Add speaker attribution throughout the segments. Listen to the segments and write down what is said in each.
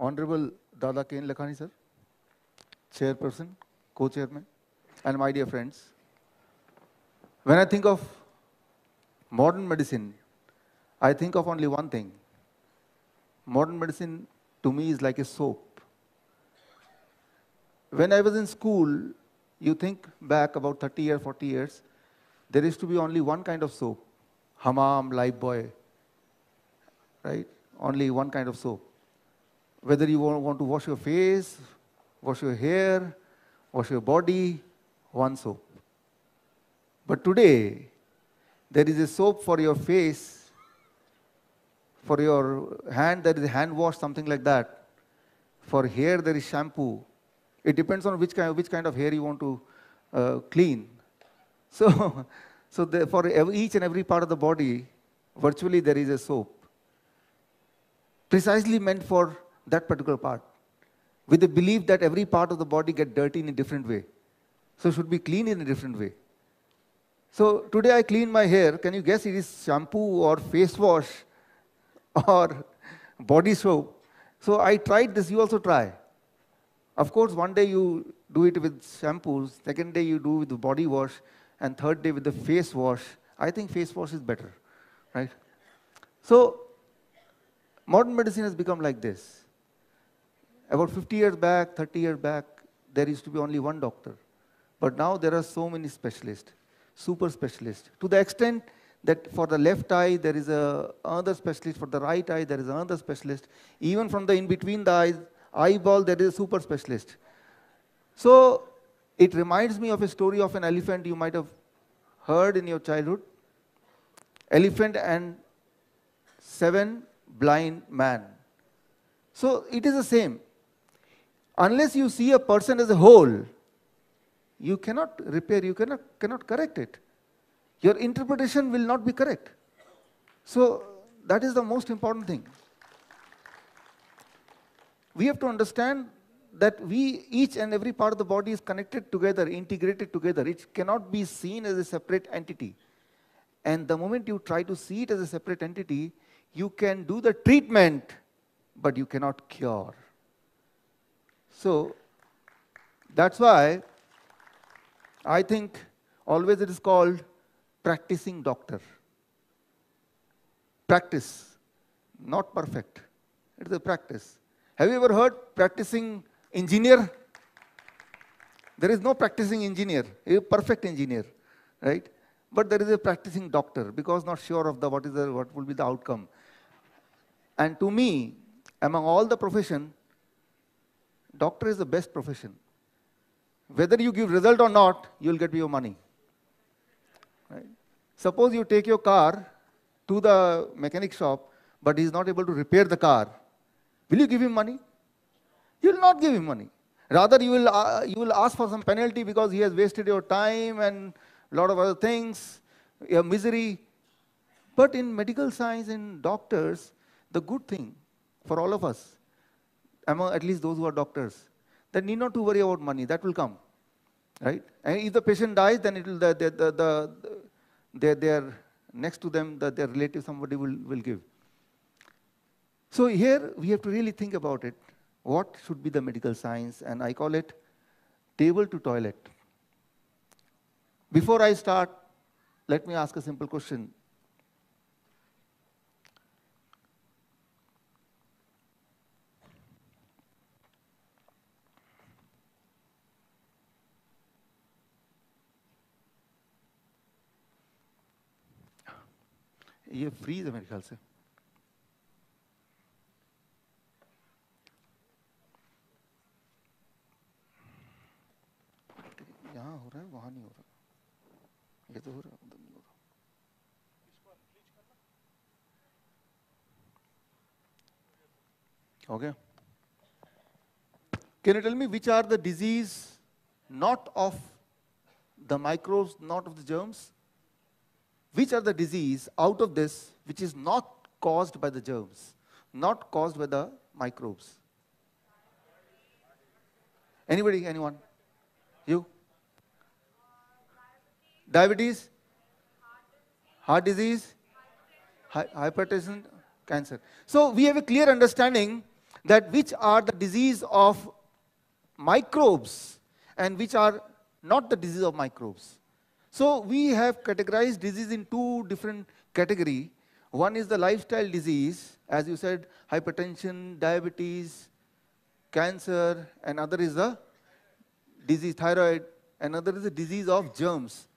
Speaker 1: Honorable Dada K. N. Lakhani, sir, chairperson, co-chairman, and my dear friends, when I think of modern medicine, I think of only one thing. Modern medicine to me is like a soap. When I was in school, you think back about 30 years, 40 years, there used to be only one kind of soap, Hamam, Boy, right? Only one kind of soap whether you want to wash your face, wash your hair, wash your body, one soap. But today, there is a soap for your face, for your hand, there is hand wash, something like that. For hair, there is shampoo. It depends on which kind of, which kind of hair you want to uh, clean. So, so the, for each and every part of the body, virtually there is a soap. Precisely meant for that particular part, with the belief that every part of the body get dirty in a different way. So should be clean in a different way. So today I clean my hair. Can you guess it is shampoo or face wash or body soap? So I tried this, you also try. Of course, one day you do it with shampoos, second day you do with the body wash, and third day with the face wash. I think face wash is better, right? So modern medicine has become like this. About 50 years back, 30 years back, there used to be only one doctor. But now there are so many specialists, super specialists, to the extent that for the left eye, there is a, another specialist, for the right eye, there is another specialist. Even from the in-between the eyes, eyeball, there is a super specialist. So it reminds me of a story of an elephant you might have heard in your childhood. Elephant and seven blind man. So it is the same. Unless you see a person as a whole, you cannot repair, you cannot, cannot correct it. Your interpretation will not be correct. So that is the most important thing. We have to understand that we, each and every part of the body is connected together, integrated together. It cannot be seen as a separate entity. And the moment you try to see it as a separate entity, you can do the treatment, but you cannot cure. So that's why I think always it is called practicing doctor. Practice, not perfect. It is a practice. Have you ever heard practicing engineer? There is no practicing engineer, a perfect engineer, right? But there is a practicing doctor because not sure of the what is the what will be the outcome. And to me, among all the profession, doctor is the best profession. Whether you give result or not, you'll get your money. Right? Suppose you take your car to the mechanic shop, but he's not able to repair the car. Will you give him money? You'll not give him money. Rather, you will, uh, you will ask for some penalty because he has wasted your time and a lot of other things, your misery. But in medical science, in doctors, the good thing for all of us among at least those who are doctors, they need not to worry about money. That will come, right? And if the patient dies, then it will the the the, the their their next to them that their relative somebody will will give. So here we have to really think about it. What should be the medical science? And I call it table to toilet. Before I start, let me ask a simple question. ये fridge है मेरे ख्याल से यहाँ हो रहा है वहाँ नहीं हो रहा ये तो हो रहा है उधर नहीं हो रहा हो गया can you tell me which are the disease not of the microbes not of the germs which are the disease out of this which is not caused by the germs, not caused by the microbes? Anybody, anyone? You? Diabetes? Heart disease? Hypertension? Cancer. So we have a clear understanding that which are the disease of microbes and which are not the disease of microbes. So we have categorized disease in two different category. One is the lifestyle disease, as you said, hypertension, diabetes, cancer, and other is the disease thyroid, another is the disease of germs,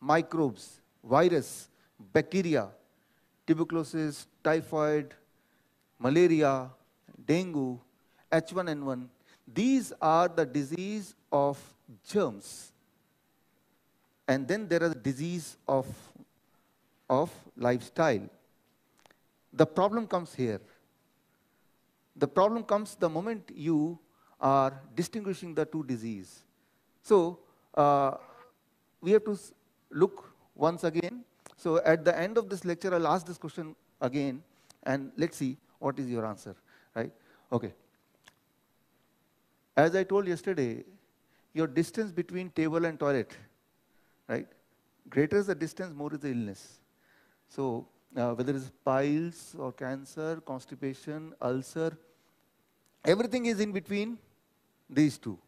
Speaker 1: microbes, virus, bacteria, tuberculosis, typhoid, malaria, dengue, H1N1. These are the disease of germs. And then there are the disease of, of lifestyle. The problem comes here. The problem comes the moment you are distinguishing the two disease. So uh, we have to look once again. So at the end of this lecture, I'll ask this question again, and let's see what is your answer, right? Okay. As I told yesterday, your distance between table and toilet right? Greater is the distance, more is the illness. So uh, whether it's piles or cancer, constipation, ulcer, everything is in between these two.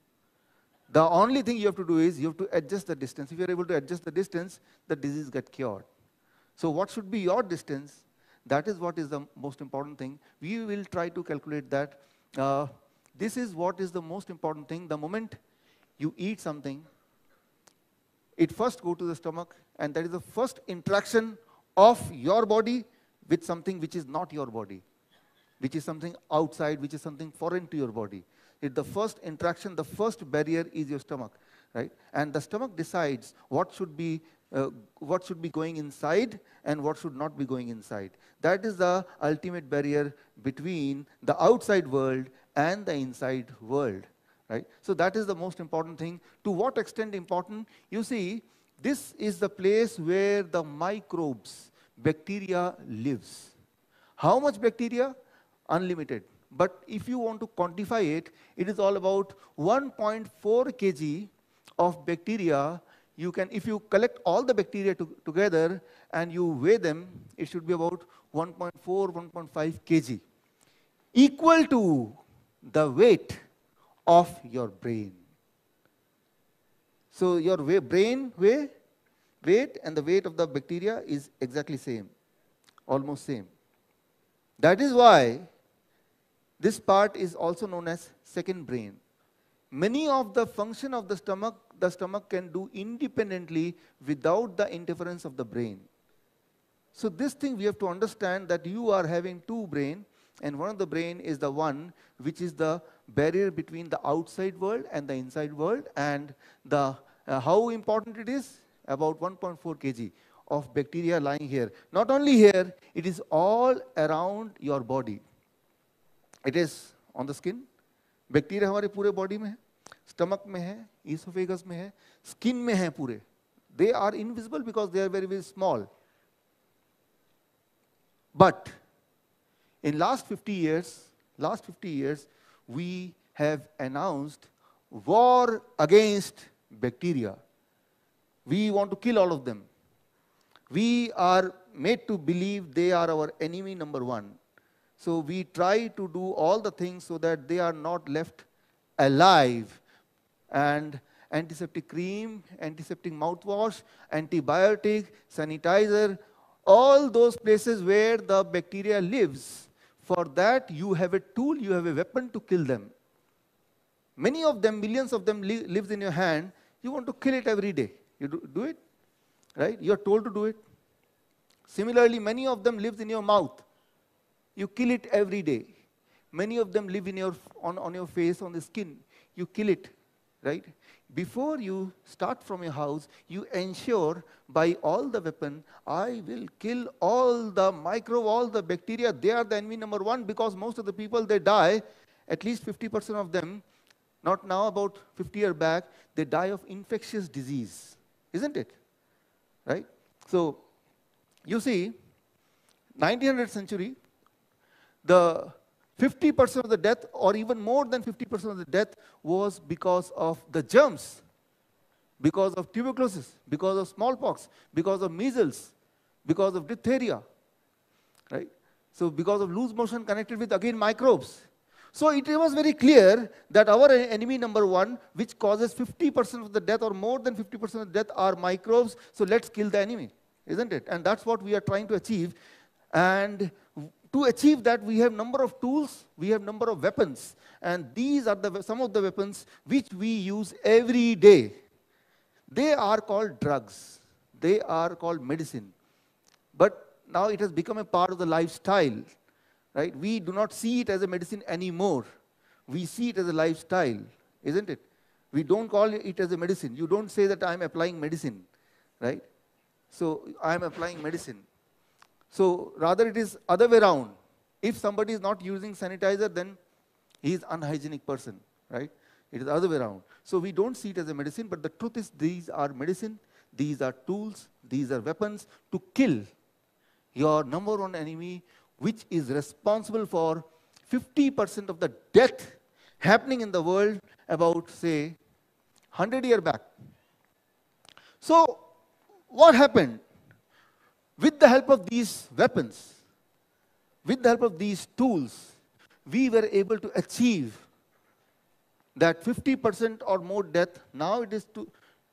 Speaker 1: The only thing you have to do is you have to adjust the distance. If you're able to adjust the distance, the disease gets cured. So what should be your distance? That is what is the most important thing. We will try to calculate that. Uh, this is what is the most important thing. The moment you eat something, it first go to the stomach and that is the first interaction of your body with something which is not your body, which is something outside, which is something foreign to your body. It, the first interaction, the first barrier is your stomach, right? And the stomach decides what should be uh, what should be going inside and what should not be going inside. That is the ultimate barrier between the outside world and the inside world. Right? So that is the most important thing. To what extent important? You see, this is the place where the microbes, bacteria lives. How much bacteria? Unlimited. But if you want to quantify it, it is all about 1.4 kg of bacteria. You can, if you collect all the bacteria to, together and you weigh them, it should be about 1.4, 1.5 kg, equal to the weight of your brain. So your brain weight, weight and the weight of the bacteria is exactly same, almost same. That is why this part is also known as second brain. Many of the function of the stomach, the stomach can do independently without the interference of the brain. So this thing we have to understand that you are having two brain and one of the brain is the one which is the barrier between the outside world and the inside world and the uh, how important it is about 1.4 kg of bacteria lying here. Not only here, it is all around your body. It is on the skin. Bacteria, bacteria हमारे stomach, body में esophagus stomach में है skin है skin में pure they are invisible because they are very very small but in last 50 years, last 50 years, we have announced war against bacteria. We want to kill all of them. We are made to believe they are our enemy number one. So we try to do all the things so that they are not left alive. And antiseptic cream, antiseptic mouthwash, antibiotic, sanitizer, all those places where the bacteria lives for that, you have a tool, you have a weapon to kill them. Many of them, millions of them, li lives in your hand. You want to kill it every day. You do, do it, right? You are told to do it. Similarly, many of them lives in your mouth. You kill it every day. Many of them live in your, on, on your face, on the skin. You kill it right? Before you start from your house, you ensure by all the weapon, I will kill all the microbe, all the bacteria. They are the enemy number one because most of the people, they die, at least 50% of them, not now, about 50 years back, they die of infectious disease, isn't it? Right? So, you see, 1900th century, the 50% of the death, or even more than 50% of the death, was because of the germs, because of tuberculosis, because of smallpox, because of measles, because of diphtheria, right? So because of loose motion connected with, again, microbes. So it was very clear that our enemy number one, which causes 50% of the death or more than 50% of the death are microbes, so let's kill the enemy, isn't it? And that's what we are trying to achieve. And to achieve that, we have number of tools, we have number of weapons. And these are the, some of the weapons which we use every day. They are called drugs. They are called medicine. But now it has become a part of the lifestyle. Right? We do not see it as a medicine anymore. We see it as a lifestyle, isn't it? We don't call it as a medicine. You don't say that I'm applying medicine, right? So I'm applying medicine. So rather it is other way around. If somebody is not using sanitizer, then he is unhygienic person, right? It is other way around. So we don't see it as a medicine, but the truth is these are medicine, these are tools, these are weapons to kill your number one enemy, which is responsible for 50% of the death happening in the world about, say, 100 year back. So what happened? With the help of these weapons, with the help of these tools, we were able to achieve that 50% or more death, now it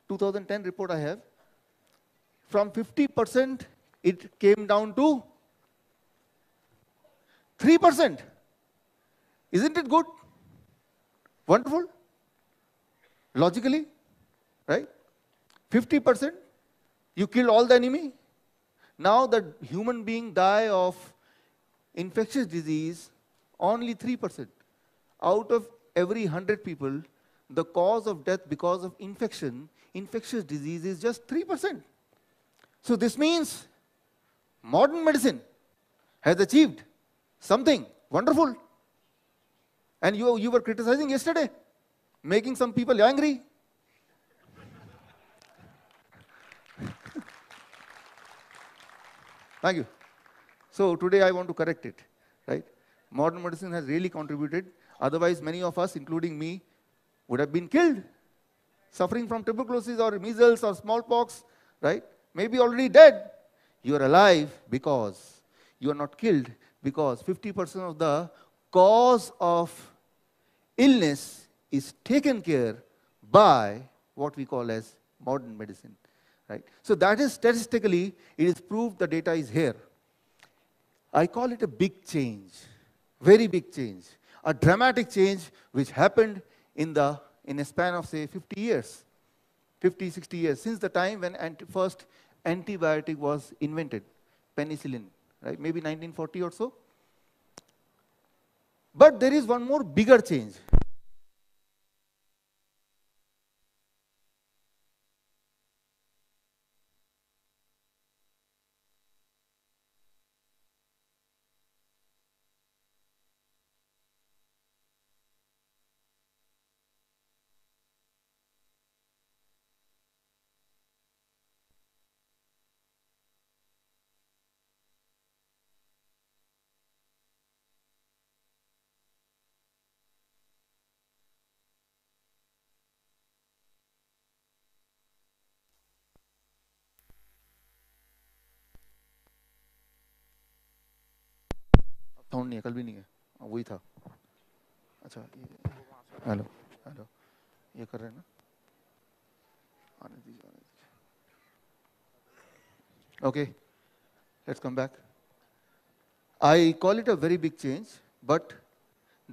Speaker 1: 2010 report I have, from 50% it came down to 3%. Isn't it good? Wonderful? Logically, right? 50%, you kill all the enemy, now that human being die of infectious disease, only 3%. Out of every 100 people, the cause of death because of infection, infectious disease is just 3%. So this means modern medicine has achieved something wonderful. And you, you were criticizing yesterday, making some people angry. Thank you. So today I want to correct it, right? Modern medicine has really contributed. Otherwise, many of us, including me, would have been killed, suffering from tuberculosis or measles or smallpox, right? Maybe already dead. You are alive because you are not killed because 50% of the cause of illness is taken care by what we call as modern medicine. Right? So that is statistically, it is proved the data is here. I call it a big change, very big change, a dramatic change which happened in, the, in a span of, say, 50 years, 50, 60 years, since the time when anti first antibiotic was invented, penicillin, right? maybe 1940 or so. But there is one more bigger change, sound नहीं है कल भी नहीं है हाँ, वही था अच्छा हेलो हेलो ये कर रहे हैं ना okay let's come back I call it a very big change but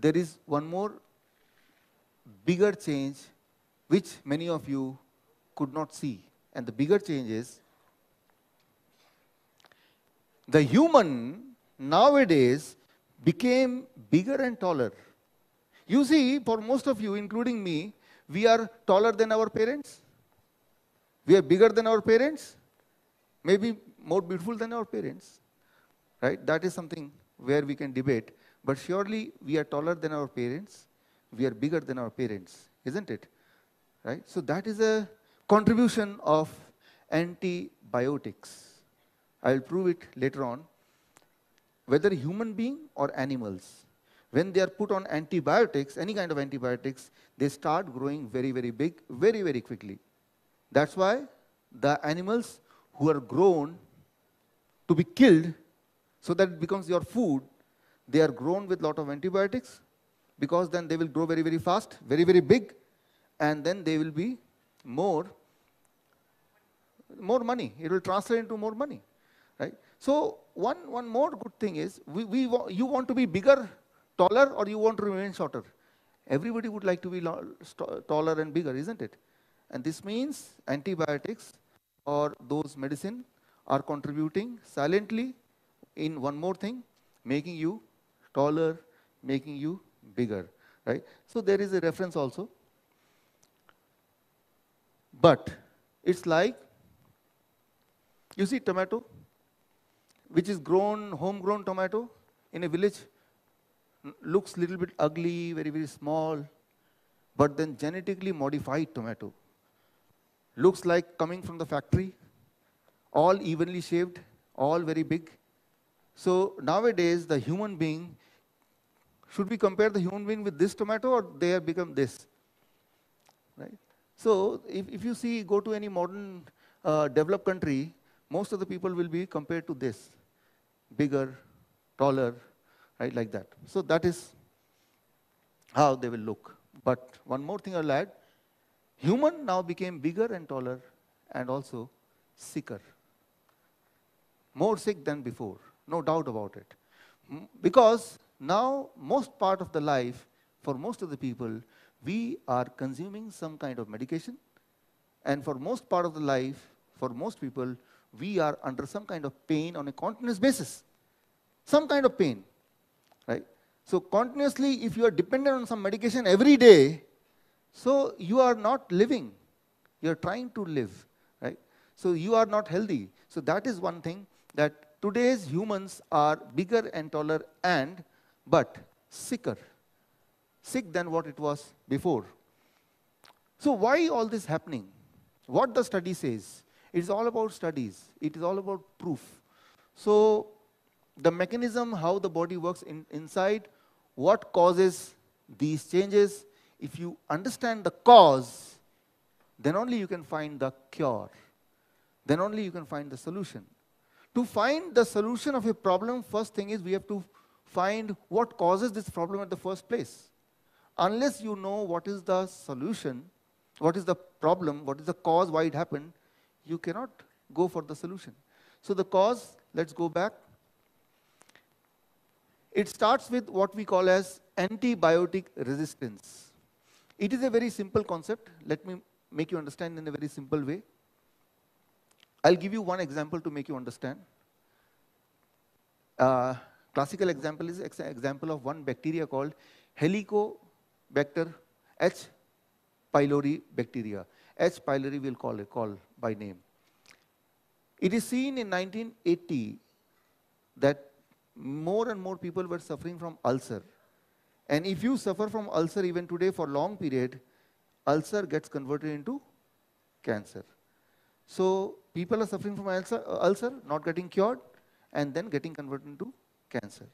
Speaker 1: there is one more bigger change which many of you could not see and the bigger change is the human now it is became bigger and taller. You see, for most of you, including me, we are taller than our parents. We are bigger than our parents. Maybe more beautiful than our parents. Right? That is something where we can debate. But surely we are taller than our parents. We are bigger than our parents. Isn't it? Right? So that is a contribution of antibiotics. I'll prove it later on whether human being or animals, when they are put on antibiotics, any kind of antibiotics, they start growing very, very big, very, very quickly. That's why the animals who are grown to be killed, so that it becomes your food, they are grown with lot of antibiotics, because then they will grow very, very fast, very, very big, and then they will be more, more money. It will translate into more money, right? So one, one more good thing is, we, we wa you want to be bigger, taller, or you want to remain shorter? Everybody would like to be taller and bigger, isn't it? And this means antibiotics or those medicine are contributing silently in one more thing, making you taller, making you bigger, right? So there is a reference also. But it's like, you see tomato, which is grown, homegrown tomato in a village, looks little bit ugly, very, very small, but then genetically modified tomato. Looks like coming from the factory, all evenly shaped, all very big. So nowadays, the human being, should we compare the human being with this tomato or they have become this? Right? So if, if you see, go to any modern uh, developed country, most of the people will be compared to this bigger, taller, right, like that. So that is how they will look. But one more thing I'll add, human now became bigger and taller and also sicker. More sick than before, no doubt about it. Because now most part of the life, for most of the people, we are consuming some kind of medication. And for most part of the life, for most people, we are under some kind of pain on a continuous basis. Some kind of pain, right? So continuously, if you are dependent on some medication every day, so you are not living. You are trying to live, right? So you are not healthy. So that is one thing that today's humans are bigger and taller and, but sicker, sick than what it was before. So why all this happening? What the study says it's all about studies. It is all about proof. So the mechanism, how the body works in, inside, what causes these changes, if you understand the cause, then only you can find the cure. Then only you can find the solution. To find the solution of a problem, first thing is we have to find what causes this problem at the first place. Unless you know what is the solution, what is the problem, what is the cause, why it happened, you cannot go for the solution. So the cause, let's go back. It starts with what we call as antibiotic resistance. It is a very simple concept. Let me make you understand in a very simple way. I'll give you one example to make you understand. Uh, classical example is an example of one bacteria called Helicobacter H. pylori bacteria. H. pylori will call it call by name. It is seen in 1980 that more and more people were suffering from ulcer. And if you suffer from ulcer even today for long period, ulcer gets converted into cancer. So people are suffering from ulcer, ulcer not getting cured, and then getting converted into cancer.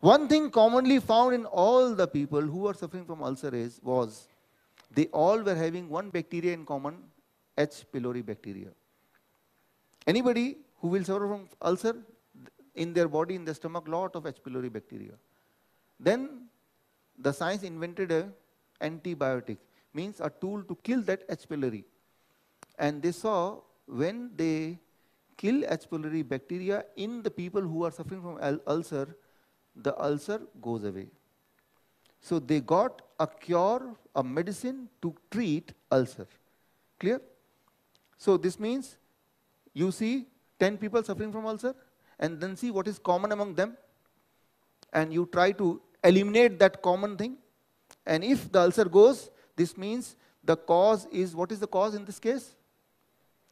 Speaker 1: One thing commonly found in all the people who are suffering from ulcer is, was they all were having one bacteria in common, H. pylori bacteria. Anybody who will suffer from ulcer, in their body, in the stomach, lot of H. pylori bacteria. Then the science invented a antibiotic, means a tool to kill that H. pylori. And they saw when they kill H. pylori bacteria in the people who are suffering from ulcer, the ulcer goes away. So they got a cure, a medicine to treat ulcer. Clear? So this means you see 10 people suffering from ulcer and then see what is common among them and you try to eliminate that common thing and if the ulcer goes this means the cause is what is the cause in this case?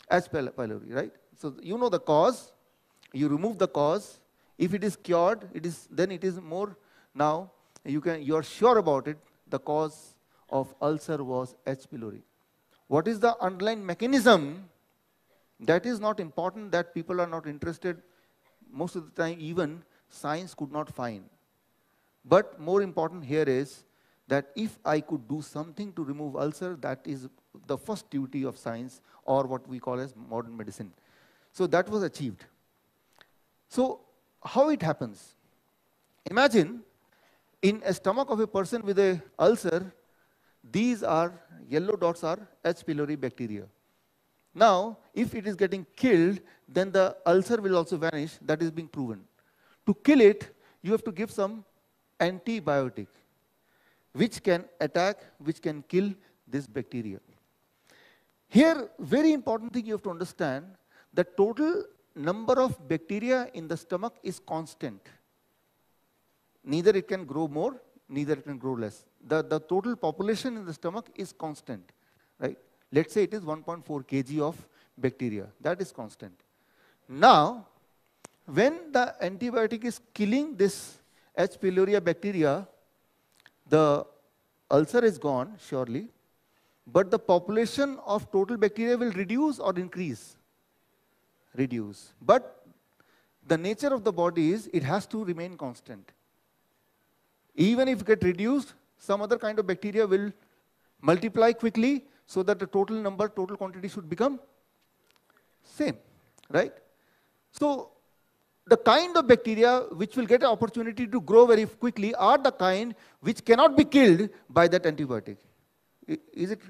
Speaker 1: As pylori, right? So you know the cause, you remove the cause. If it is cured, it is then it is more now you can you are sure about it the cause of ulcer was H. pylori. What is the underlying mechanism? That is not important that people are not interested. Most of the time even science could not find. But more important here is that if I could do something to remove ulcer, that is the first duty of science or what we call as modern medicine. So that was achieved. So how it happens? Imagine in a stomach of a person with a ulcer, these are, yellow dots are H. pylori bacteria. Now, if it is getting killed, then the ulcer will also vanish. That is being proven. To kill it, you have to give some antibiotic, which can attack, which can kill this bacteria. Here, very important thing you have to understand, the total number of bacteria in the stomach is constant neither it can grow more, neither it can grow less. The, the total population in the stomach is constant, right? Let's say it is 1.4 kg of bacteria. That is constant. Now, when the antibiotic is killing this H. pylori bacteria, the ulcer is gone, surely, but the population of total bacteria will reduce or increase? Reduce. But the nature of the body is it has to remain constant. Even if it gets reduced, some other kind of bacteria will multiply quickly so that the total number, total quantity should become same, right? So the kind of bacteria which will get an opportunity to grow very quickly are the kind which cannot be killed by that antibiotic. Is it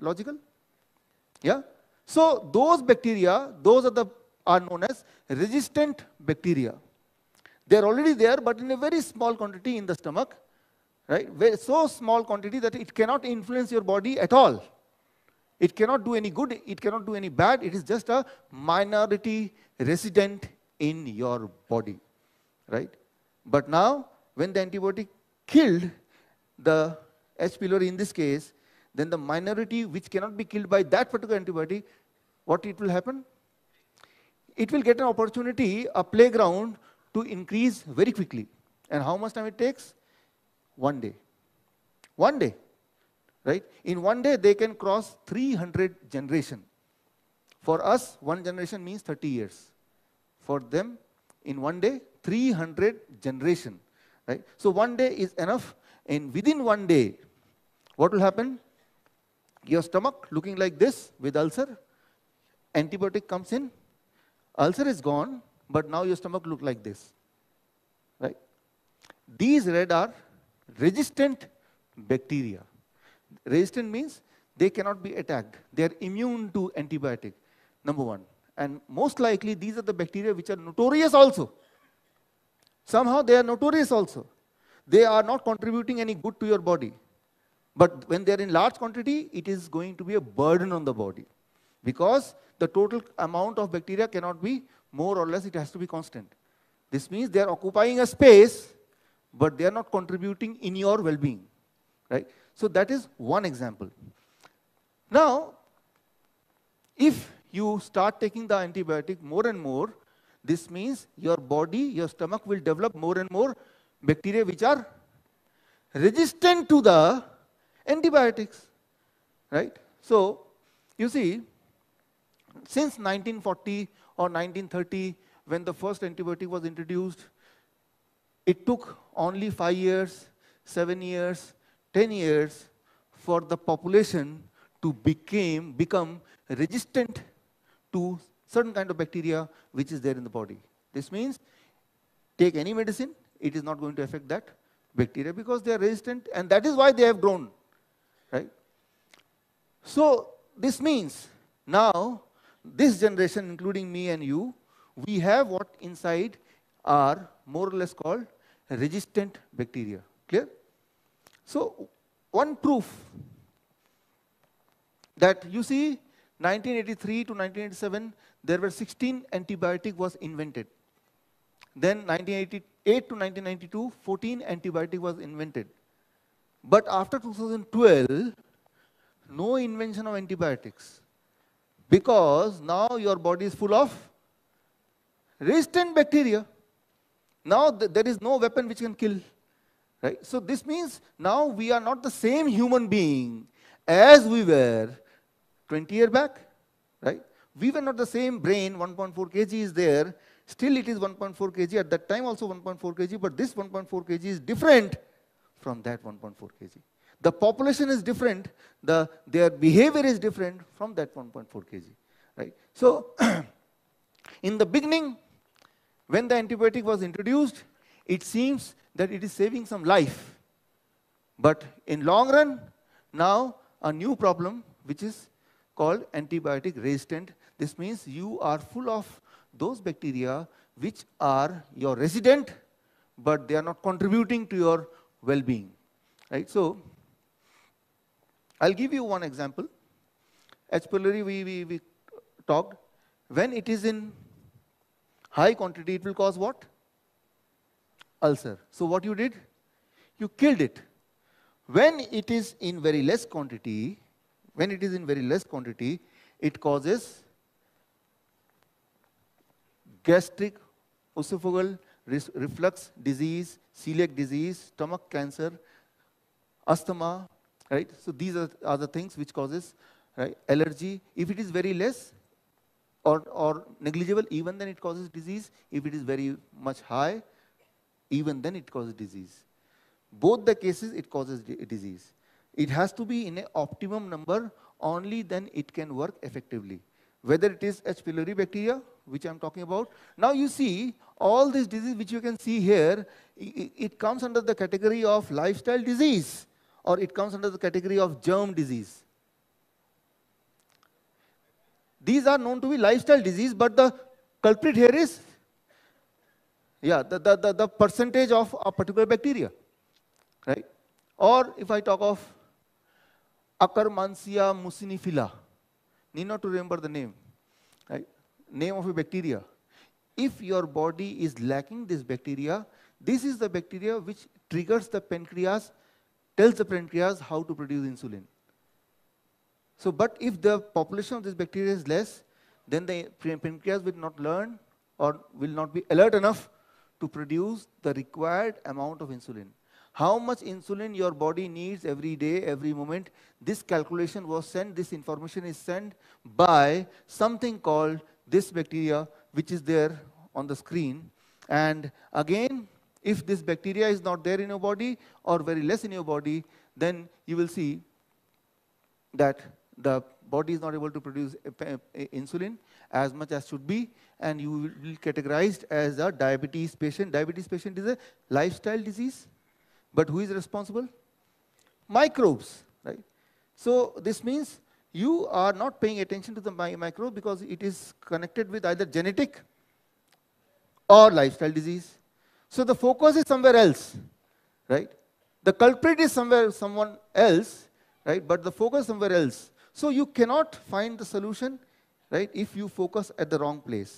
Speaker 1: logical? Yeah? So those bacteria, those are, the, are known as resistant bacteria. They are already there, but in a very small quantity in the stomach, right? So small quantity that it cannot influence your body at all. It cannot do any good, it cannot do any bad. It is just a minority resident in your body, right? But now, when the antibiotic killed the H. pylori in this case, then the minority which cannot be killed by that particular antibiotic, what it will happen? It will get an opportunity, a playground to increase very quickly. And how much time it takes? One day. One day. Right? In one day, they can cross 300 generation. For us, one generation means 30 years. For them, in one day, 300 generation. Right? So one day is enough. And within one day, what will happen? Your stomach looking like this with ulcer, antibiotic comes in, ulcer is gone, but now your stomach look like this. Right? These red are resistant bacteria. Resistant means they cannot be attacked. They are immune to antibiotic, number one. And most likely, these are the bacteria which are notorious also. Somehow they are notorious also. They are not contributing any good to your body. But when they are in large quantity, it is going to be a burden on the body because the total amount of bacteria cannot be more or less it has to be constant. This means they are occupying a space, but they are not contributing in your well-being. Right? So that is one example. Now, if you start taking the antibiotic more and more, this means your body, your stomach will develop more and more bacteria which are resistant to the antibiotics. Right? So, you see, since 1940, or 1930 when the first antibiotic was introduced, it took only five years, seven years, 10 years for the population to became, become resistant to certain kind of bacteria which is there in the body. This means take any medicine, it is not going to affect that bacteria because they are resistant and that is why they have grown, right? So this means now this generation, including me and you, we have what inside are more or less called resistant bacteria. Clear? So one proof that you see 1983 to 1987, there were 16 antibiotic was invented. Then 1988 to 1992, 14 antibiotic was invented. But after 2012, no invention of antibiotics. Because now your body is full of resistant bacteria. Now th there is no weapon which can kill. Right? So this means now we are not the same human being as we were 20 years back. Right? We were not the same brain, 1.4 kg is there. Still it is 1.4 kg. At that time also 1.4 kg. But this 1.4 kg is different from that 1.4 kg. The population is different. The, their behavior is different from that 1.4 kg. Right? So, in the beginning, when the antibiotic was introduced, it seems that it is saving some life. But in long run, now a new problem, which is called antibiotic resistant. This means you are full of those bacteria which are your resident, but they are not contributing to your well-being. Right? So I'll give you one example. As pylori, we, we, we talked. When it is in high quantity, it will cause what? Ulcer. So what you did? You killed it. When it is in very less quantity, when it is in very less quantity, it causes gastric, esophageal reflux disease, celiac disease, stomach cancer, asthma, right? So these are, are the things which causes right? allergy. If it is very less or, or negligible, even then it causes disease. If it is very much high, even then it causes disease. Both the cases, it causes disease. It has to be in an optimum number, only then it can work effectively. Whether it is H. pylori bacteria, which I'm talking about. Now you see, all these disease which you can see here, it comes under the category of lifestyle disease or it comes under the category of germ disease. These are known to be lifestyle disease, but the culprit here is yeah, the, the, the, the percentage of a particular bacteria, right? Or if I talk of *Akkermansia mucinifila, need not to remember the name, right? Name of a bacteria. If your body is lacking this bacteria, this is the bacteria which triggers the pancreas tells the pancreas how to produce insulin. So, but if the population of this bacteria is less, then the pancreas will not learn or will not be alert enough to produce the required amount of insulin. How much insulin your body needs every day, every moment, this calculation was sent, this information is sent by something called this bacteria, which is there on the screen. And again, if this bacteria is not there in your body or very less in your body, then you will see that the body is not able to produce eh, insulin as much as should be, and you will be categorized as a diabetes patient. Diabetes patient is a lifestyle disease, but who is responsible? Microbes, right? So this means you are not paying attention to the mi microbe because it is connected with either genetic or lifestyle disease. So the focus is somewhere else, right? The culprit is somewhere, someone else, right? But the focus is somewhere else. So you cannot find the solution, right? If you focus at the wrong place,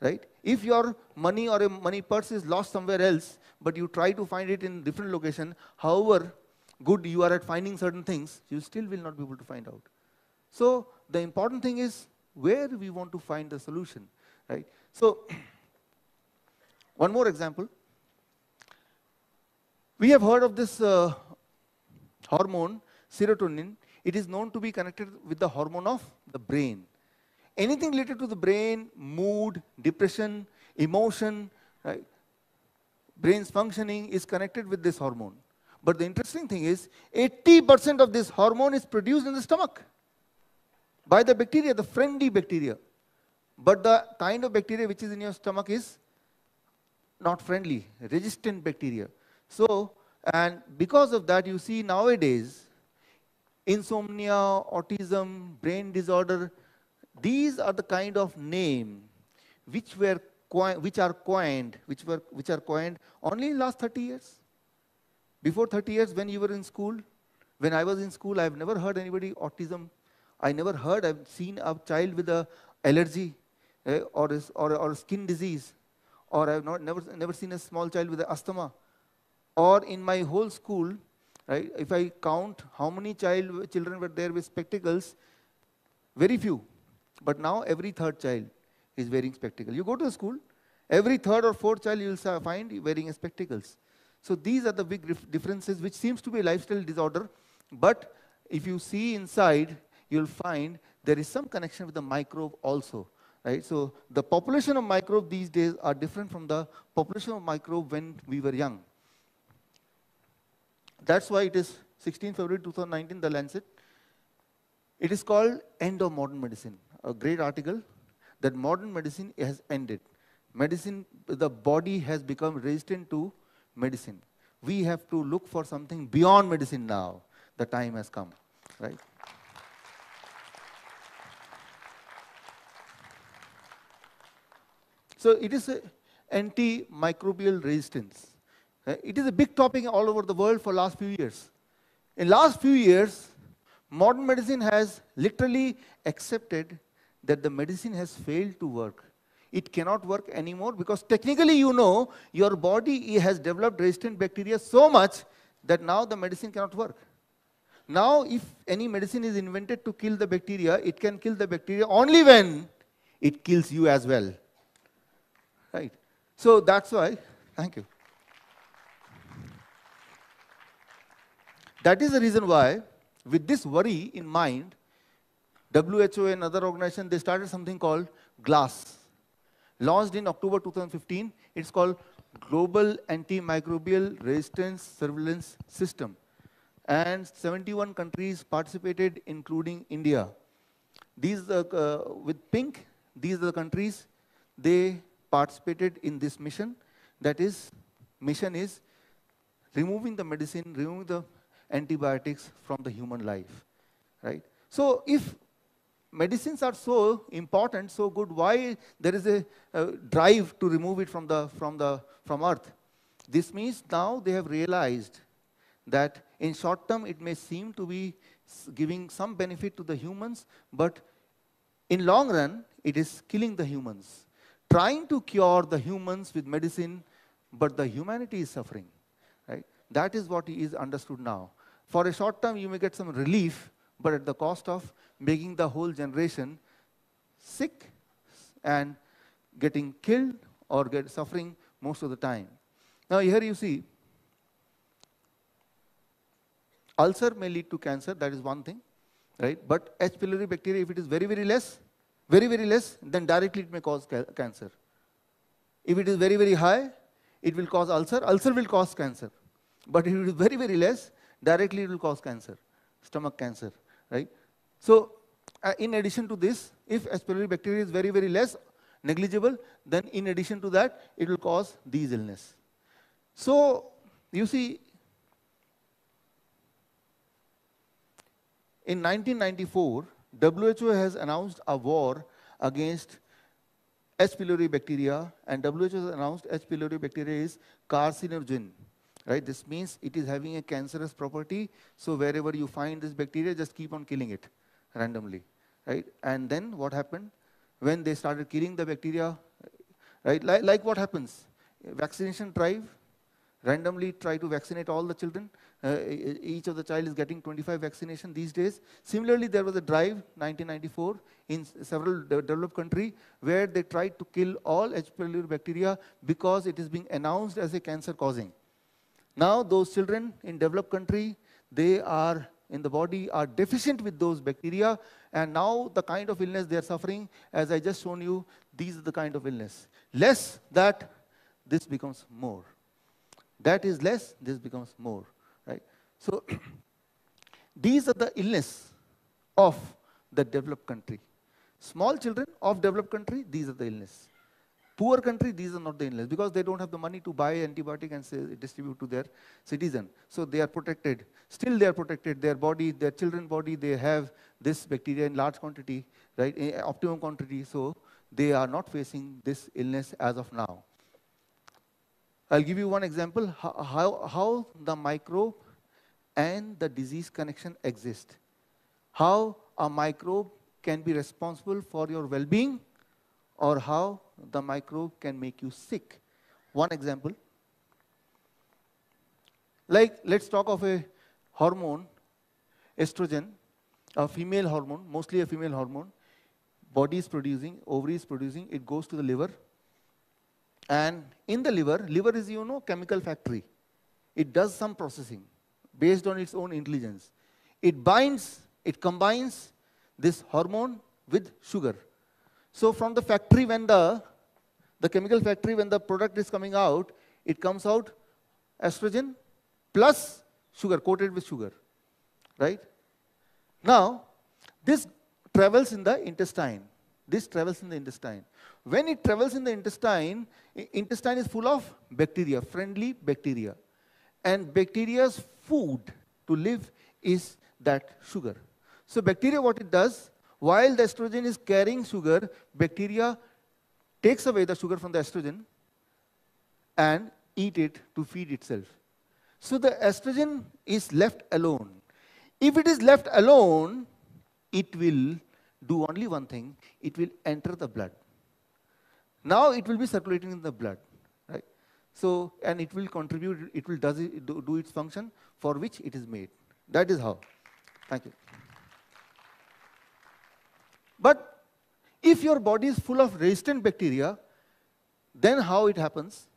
Speaker 1: right? If your money or a money purse is lost somewhere else, but you try to find it in different location, however good you are at finding certain things, you still will not be able to find out. So the important thing is where we want to find the solution, right? So one more example. We have heard of this uh, hormone, serotonin. It is known to be connected with the hormone of the brain. Anything related to the brain, mood, depression, emotion, right? brain's functioning is connected with this hormone. But the interesting thing is 80% of this hormone is produced in the stomach by the bacteria, the friendly bacteria. But the kind of bacteria which is in your stomach is not friendly, resistant bacteria. So, and because of that, you see nowadays, insomnia, autism, brain disorder, these are the kind of name which were which are coined, which were which are coined only in last 30 years. Before 30 years, when you were in school, when I was in school, I've never heard anybody autism. I never heard, I've seen a child with a allergy eh, or, or, or skin disease, or I've not, never, never seen a small child with asthma or in my whole school, right, if I count how many child, children were there with spectacles, very few. But now every third child is wearing spectacles. You go to the school, every third or fourth child you will find wearing spectacles. So these are the big differences, which seems to be a lifestyle disorder. But if you see inside, you'll find there is some connection with the microbe also. Right? So the population of microbe these days are different from the population of microbe when we were young. That's why it is 16 February 2019, The Lancet. It is called End of Modern Medicine, a great article that modern medicine has ended. Medicine, the body has become resistant to medicine. We have to look for something beyond medicine now. The time has come, right? So it is antimicrobial resistance. Uh, it is a big topic all over the world for last few years. In last few years, modern medicine has literally accepted that the medicine has failed to work. It cannot work anymore because technically you know your body has developed resistant bacteria so much that now the medicine cannot work. Now if any medicine is invented to kill the bacteria, it can kill the bacteria only when it kills you as well. Right? So that's why, thank you. That is the reason why, with this worry in mind, WHO and other organisations they started something called GLASS. Launched in October 2015, it's called Global Antimicrobial Resistance Surveillance System. And 71 countries participated, including India. These, uh, uh, with pink, these are the countries, they participated in this mission. That is, mission is removing the medicine, removing the antibiotics from the human life, right? So if medicines are so important, so good, why there is a, a drive to remove it from, the, from, the, from earth? This means now they have realized that in short term it may seem to be giving some benefit to the humans, but in long run it is killing the humans. Trying to cure the humans with medicine, but the humanity is suffering. Right? That is what is understood now. For a short term, you may get some relief, but at the cost of making the whole generation sick and getting killed or get suffering most of the time. Now here you see, ulcer may lead to cancer, that is one thing, right? But H. pylori bacteria, if it is very, very less, very, very less, then directly it may cause ca cancer. If it is very, very high, it will cause ulcer. Ulcer will cause cancer. But if it is very, very less, directly it will cause cancer, stomach cancer, right? So uh, in addition to this, if aspiratory bacteria is very, very less, negligible, then in addition to that, it will cause these illness. So you see, in 1994, WHO has announced a war against H. pylori bacteria, and WHO has announced H. pylori bacteria is carcinogen right? This means it is having a cancerous property. So wherever you find this bacteria, just keep on killing it randomly, right? And then what happened? When they started killing the bacteria, right? Like, like what happens? Vaccination drive, randomly try to vaccinate all the children. Uh, each of the child is getting 25 vaccination these days. Similarly, there was a drive, 1994, in several de developed country where they tried to kill all H. pylori bacteria because it is being announced as a cancer causing. Now those children in developed country, they are in the body are deficient with those bacteria and now the kind of illness they are suffering, as I just shown you, these are the kind of illness. Less that, this becomes more. That is less, this becomes more, right? So these are the illness of the developed country. Small children of developed country, these are the illness. Poor country, these are not the illness because they don't have the money to buy antibiotic and say, distribute to their citizen. So they are protected. Still they are protected. Their body, their children body, they have this bacteria in large quantity, right, in eh, optimum quantity. So they are not facing this illness as of now. I'll give you one example how, how the microbe and the disease connection exist. How a microbe can be responsible for your well-being or how the microbe can make you sick. One example, like let's talk of a hormone, estrogen, a female hormone, mostly a female hormone, body is producing, ovary is producing, it goes to the liver. And in the liver, liver is, you know, chemical factory. It does some processing based on its own intelligence. It binds, it combines this hormone with sugar. So from the factory, when the the chemical factory, when the product is coming out, it comes out estrogen plus sugar, coated with sugar, right? Now, this travels in the intestine. This travels in the intestine. When it travels in the intestine, intestine is full of bacteria, friendly bacteria. And bacteria's food to live is that sugar. So bacteria, what it does, while the estrogen is carrying sugar, bacteria takes away the sugar from the estrogen and eat it to feed itself. So the estrogen is left alone. If it is left alone, it will do only one thing. It will enter the blood. Now it will be circulating in the blood. right? So, and it will contribute, it will does it, do, do its function for which it is made. That is how. Thank you. But if your body is full of resistant bacteria, then how it happens?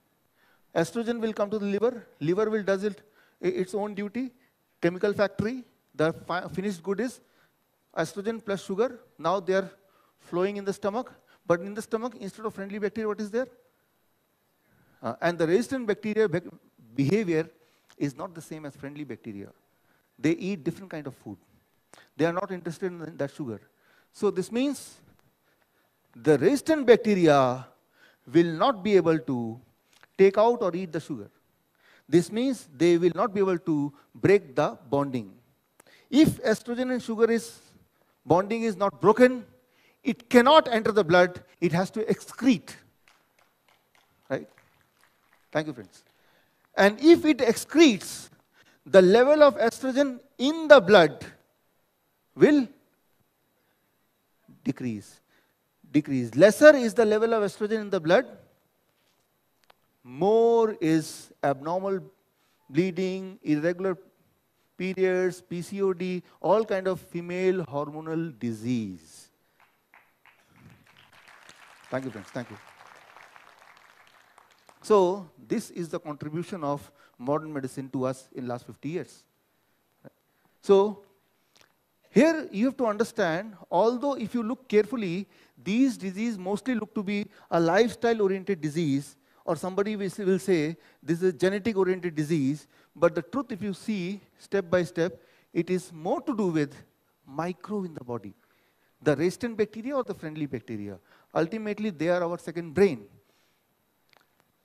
Speaker 1: Estrogen will come to the liver. Liver will does it its own duty. Chemical factory, the finished good is estrogen plus sugar. Now they are flowing in the stomach. But in the stomach, instead of friendly bacteria, what is there? Uh, and the resistant bacteria behavior is not the same as friendly bacteria. They eat different kind of food. They are not interested in that sugar. So this means the resistant bacteria will not be able to take out or eat the sugar. This means they will not be able to break the bonding. If estrogen and sugar is bonding is not broken, it cannot enter the blood. It has to excrete. Right? Thank you, friends. And if it excretes, the level of estrogen in the blood will decrease decrease. Lesser is the level of estrogen in the blood, more is abnormal bleeding, irregular periods, PCOD, all kind of female hormonal disease. Thank you, friends. Thank you. So this is the contribution of modern medicine to us in last 50 years. So here you have to understand, although if you look carefully, these diseases mostly look to be a lifestyle-oriented disease, or somebody will say this is a genetic-oriented disease, but the truth if you see step by step, it is more to do with micro in the body. The resistant bacteria or the friendly bacteria. Ultimately, they are our second brain.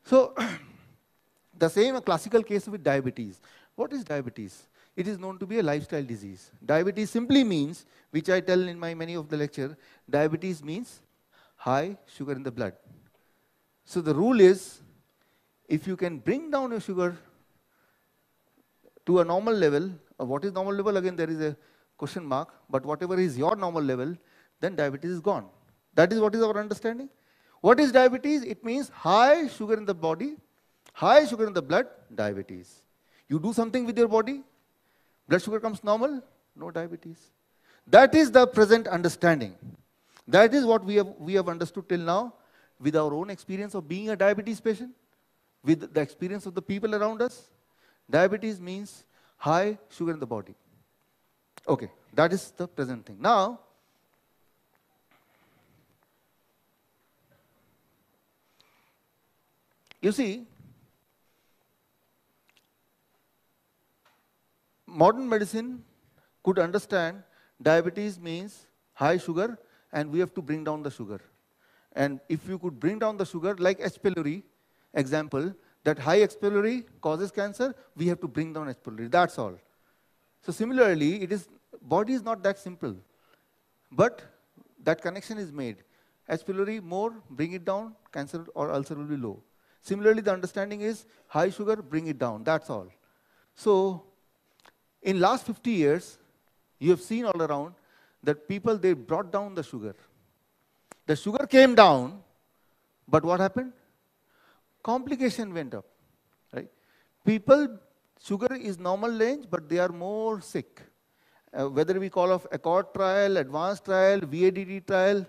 Speaker 1: So, the same classical case with diabetes. What is diabetes? it is known to be a lifestyle disease. Diabetes simply means, which I tell in my many of the lecture, diabetes means high sugar in the blood. So the rule is, if you can bring down your sugar to a normal level, uh, what is normal level? Again, there is a question mark, but whatever is your normal level, then diabetes is gone. That is what is our understanding. What is diabetes? It means high sugar in the body, high sugar in the blood, diabetes. You do something with your body, blood sugar comes normal, no diabetes. That is the present understanding. That is what we have, we have understood till now with our own experience of being a diabetes patient, with the experience of the people around us. Diabetes means high sugar in the body. Okay, that is the present thing. Now, you see, modern medicine could understand diabetes means high sugar and we have to bring down the sugar. And if you could bring down the sugar, like H. pylori example, that high H. pylori causes cancer, we have to bring down H. pylori, that's all. So similarly, it is, body is not that simple. But that connection is made. H. pylori more, bring it down, cancer or ulcer will be low. Similarly, the understanding is high sugar, bring it down, that's all. So in last 50 years, you have seen all around that people, they brought down the sugar. The sugar came down, but what happened? Complication went up, right? People, sugar is normal range, but they are more sick. Uh, whether we call of accord trial, advanced trial, VADD trial,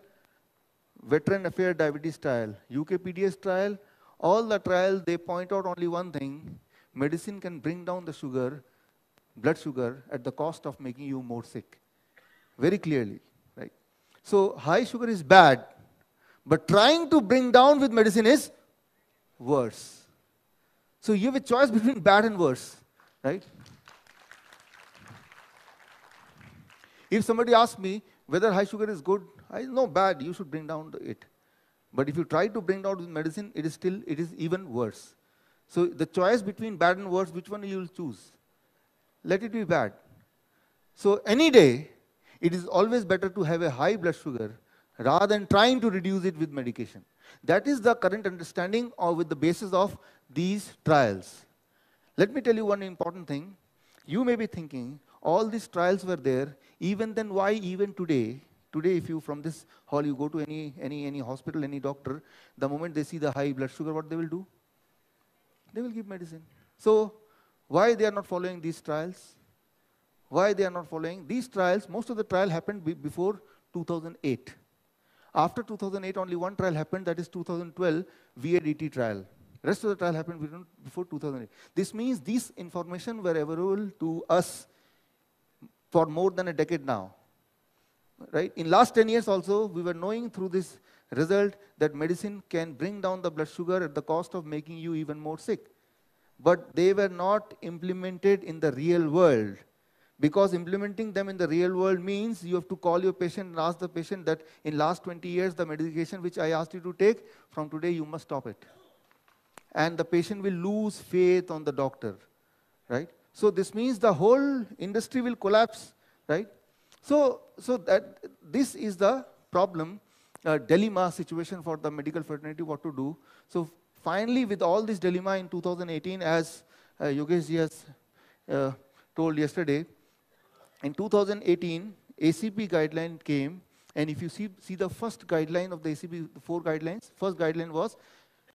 Speaker 1: veteran affair diabetes trial, UKPDS trial, all the trials, they point out only one thing. Medicine can bring down the sugar, blood sugar at the cost of making you more sick. Very clearly, right? So high sugar is bad, but trying to bring down with medicine is worse. So you have a choice between bad and worse, right? If somebody asks me whether high sugar is good, I know bad, you should bring down it. But if you try to bring down with medicine, it is still, it is even worse. So the choice between bad and worse, which one you will choose? let it be bad. So any day, it is always better to have a high blood sugar rather than trying to reduce it with medication. That is the current understanding or with the basis of these trials. Let me tell you one important thing. You may be thinking, all these trials were there, even then why even today? Today if you from this hall, you go to any, any, any hospital, any doctor, the moment they see the high blood sugar, what they will do? They will give medicine. So why they are not following these trials? Why they are not following? These trials, most of the trial happened be before 2008. After 2008, only one trial happened, that is 2012 VADT trial. Rest of the trial happened before 2008. This means this information were available to us for more than a decade now. Right? In last 10 years also, we were knowing through this result that medicine can bring down the blood sugar at the cost of making you even more sick but they were not implemented in the real world. Because implementing them in the real world means you have to call your patient and ask the patient that in last 20 years, the medication which I asked you to take, from today you must stop it. And the patient will lose faith on the doctor, right? So this means the whole industry will collapse, right? So, so that this is the problem, uh, dilemma situation for the medical fraternity, what to do. So Finally, with all this dilemma in 2018, as uh, Yogesh has uh, told yesterday, in 2018, ACP guideline came, and if you see, see the first guideline of the ACP, the four guidelines, first guideline was